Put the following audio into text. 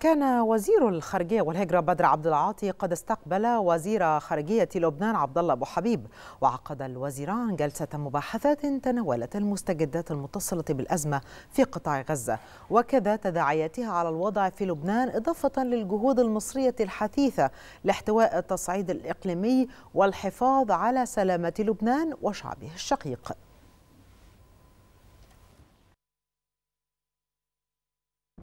كان وزير الخارجيه والهجره بدر عبد العاطي قد استقبل وزير خارجيه لبنان عبد الله ابو حبيب وعقد الوزيران جلسه مباحثات تناولت المستجدات المتصله بالازمه في قطاع غزه وكذا تداعياتها على الوضع في لبنان اضافه للجهود المصريه الحثيثه لاحتواء التصعيد الاقليمي والحفاظ على سلامه لبنان وشعبه الشقيق